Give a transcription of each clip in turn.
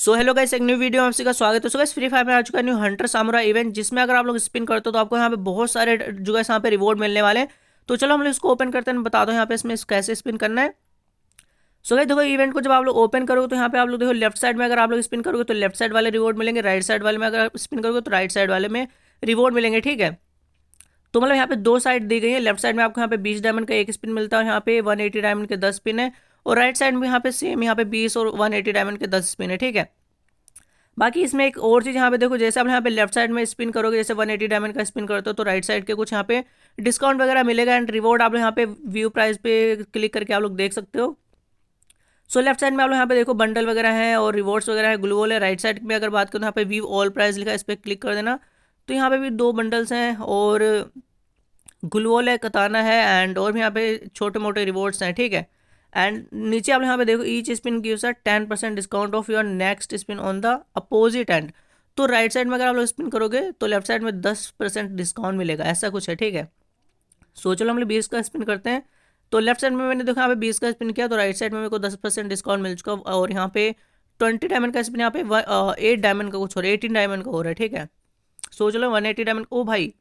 सो hello guys एक new video में आपसे का स्वागत है सो गाइस फ्री फायर में आ चुका न्यू हंटर सामुरा इवेंट जिसमें अगर आप लोग स्पिन करते हो तो आपको यहाँ पे बहुत सारे जो है यहाँ पे रिवॉर्ड मिलने वाले हैं तो चलो हम लोग इसको ओपन करते हैं बता दो यहाँ पे इसमें कैसे स्पिन करना है सो गाइस देखो इवेंट को जब आप लोग ओपन करोगे तो यहाँ पे आप लोग देखो लेफ्ट साइड में अगर आप लोग स्पिन करोगे तो लेफ्ट साइड वाले रिवॉर्ड मिलेंगे राइट साइड वाले में अगर आप स्पिन करोगे तो राइट साइड वाले में रिवॉर्ड मिलेंगे ठीक है तो मतलब यहाँ पे दो साइड दी गई है लेफ्ट साइड में आपको यहाँ पे बीस डायमंड का एक स्पिन मिलता है और यहाँ पे वन एटी डायमंड के दस स्पिन है और राइट साइड में यहाँ पे सेम यहाँ पे बीस और वन एटी डायमंड के दस स्पिन है ठीक है बाकी इसमें एक और चीज़ यहाँ पे देखो जैसे आप यहाँ पे लेफ्ट साइड में स्पिन करोगे जैसे 180 डायमंड का स्पिन करते हो तो राइट साइड के कुछ यहाँ पे डिस्काउंट वगैरह मिलेगा एंड रिवॉर्ड आप यहाँ पे व्यू प्राइस पे क्लिक करके आप लोग देख सकते हो सो लेफ्ट साइड में आप लोग यहाँ पे देखो बंडल वगैरह है और रिवॉर्ड्स वगैरह है ग्लूवोल है राइट साइड में अगर बात करो यहाँ पे व्यू ऑल प्राइस लिखा है इस पर क्लिक कर देना तो यहाँ पे भी दो बंडल्स हैं और ग्लूवोल है कताना है एंड और भी यहाँ पे छोटे मोटे रिवॉर्ड्स हैं ठीक है एंड नीचे आप यहाँ पे देखो each spin gives a ten percent discount off your next spin on the opposite end तो राइट साइड में अगर आप लोग स्पिन करोगे तो लेफ्ट साइड में दस परसेंट डिस्काउंट मिलेगा ऐसा कुछ है ठीक है सोचो लो हम लोग बीस का स्पिन करते हैं तो लेफ्ट साइड में मैंने देखो यहाँ पे बीस का स्पिन किया तो राइट साइड में मेरे को दस परसेंट डिस्काउंट मिल चुका और यहाँ पे ट्वेंटी डायमंड का स्पिन यहाँ पे एट डायमंड uh, का कुछ हो रहा है एटीन डायमंड का हो रहा है ठीक है सोच लो वन एटी डायमंड ओ भाई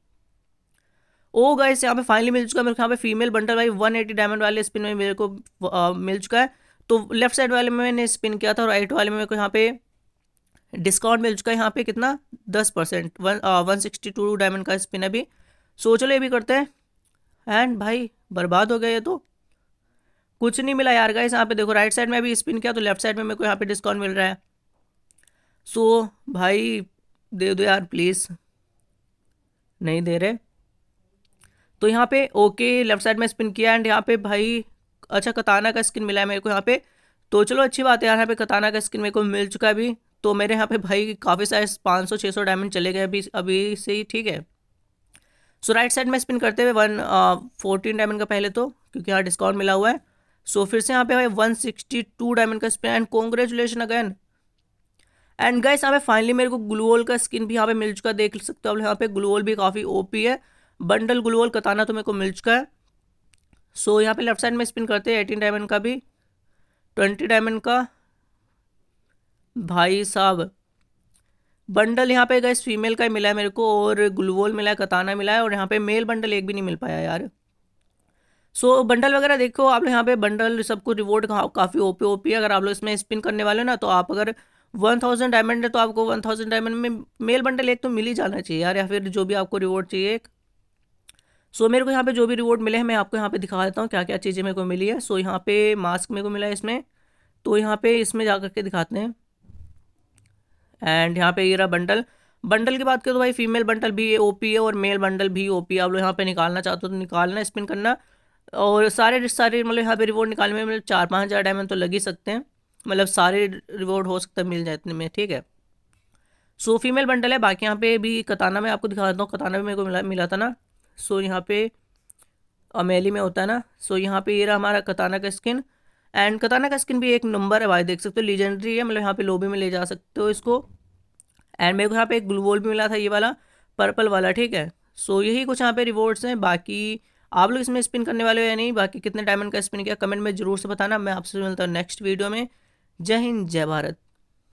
ओ गाइस यहाँ पे फाइनली मिल चुका है मेरे को यहाँ पे फीमेल बंडल भाई 180 डायमंड वाले स्पिन में मेरे को आ, मिल चुका है तो लेफ्ट साइड वाले में मैंने स्पिन किया था और राइट वाले में मेरे को यहाँ पे डिस्काउंट मिल चुका है यहाँ पे कितना दस percent one one sixty two diamond का स्पिन अभी सोच लो ये भी करते हैं एंड भाई बर्बाद हो गया ये तो कुछ नहीं मिला यार गाइस यहाँ पे देखो राइट साइड में अभी स्पिन किया तो लेफ्ट साइड में मेरे को यहाँ पे डिस्काउंट मिल रहा है सो भाई दे दो यार प्लीज़ नहीं दे रहे तो यहाँ पे ओके लेफ्ट साइड में स्पिन किया एंड यहाँ पे भाई अच्छा कताना का स्किन मिला है मेरे को यहाँ पे तो चलो अच्छी बात है यार यहाँ पे कताना का स्किन मेरे को मिल चुका है अभी तो मेरे यहाँ पे भाई काफ़ी सारे पाँच सौ छः सौ डायमंड चले गए अभी अभी से ही ठीक है सो राइट साइड में स्पिन करते हुए वन फोर्टीन डायमंड का पहले तो क्योंकि यहाँ डिस्काउंट मिला हुआ है सो फिर से यहाँ पे भाई वन सिक्सटी टू डायमंड का spin and congratulation again and guys यहाँ पे फाइनली मेरे को ग्लूवोल का स्किन भी यहाँ पे मिल चुका देख सकते हो आप यहाँ पे ग्लूवोल भी काफ़ी ओपी है बंडल ग्लूवल कताना तो मेरे को मिल चुका है सो so, यहाँ पे लेफ्ट साइड में स्पिन करते हैं एटीन डायमंड का भी ट्वेंटी डायमंड का भाई साहब बंडल यहाँ पे गए फीमेल का ही मिला है मेरे को और ग्लूवोल मिला है कताना मिला है और यहाँ पे मेल बंडल एक भी नहीं मिल पाया यार सो so, बंडल वगैरह देखो आप लोग यहाँ पे बंडल सबको रिवॉर्ड का, काफ़ी ओपी ओपी अगर आप लोग इसमें स्पिन करने वाले हो ना तो आप अगर वन थाउजेंड डायमंड है तो आपको वन थाउजेंड डायमंड में मेल बंडल एक तो मिल ही जाना चाहिए यार या फिर जो भी आपको रिवॉर्ड चाहिए एक सो so, मेरे को यहाँ पे जो भी रिवॉर्ड मिले हैं मैं आपको यहाँ पे दिखा देता हूँ क्या क्या चीज़ें मेरे को मिली है सो so, यहाँ पे मास्क मेरे को मिला है इसमें तो यहाँ पे इसमें जा करके दिखाते हैं एंड यहाँ पे ये रहा बंडल बंडल की बात करें तो भाई फीमेल बंडल भी ओ पी है और मेल बंडल भी ओ पी आप लोग यहाँ पे निकालना चाहते हो तो निकालना स्पिन करना और सारे सारे मतलब यहाँ पे रिवॉर्ड निकालने में मतलब चार पाँच हज़ार डायमंड तो लग ही सकते हैं मतलब सारे रिवॉर्ड हो सकता है मिल जाए इतने में ठीक है सो फीमेल बंडल है बाकी यहाँ पे भी कताना में आपको दिखा देता हूँ कताना भी मेरे को मिला मिला था ना सो यहाँ पे अमेली में होता है ना सो यहाँ पे ये रहा हमारा कताना का स्किन एंड कताना का स्किन भी एक नंबर है भाई देख सकते हो लीजेंडरी है मतलब यहाँ पे लोबी में ले जा सकते हो इसको एंड मेरे को यहाँ पे एक ग्लूवोल भी मिला था ये वाला पर्पल वाला ठीक है सो यही कुछ यहाँ पे रिवॉर्ड्स हैं बाकी आप लोग इसमें स्पिन करने वाले हो या नहीं बाकी कितने डायमंड का स्पिन किया कमेंट में जरूर से बताना मैं आपसे मिलता हूँ नेक्स्ट वीडियो में जय हिंद जय भारत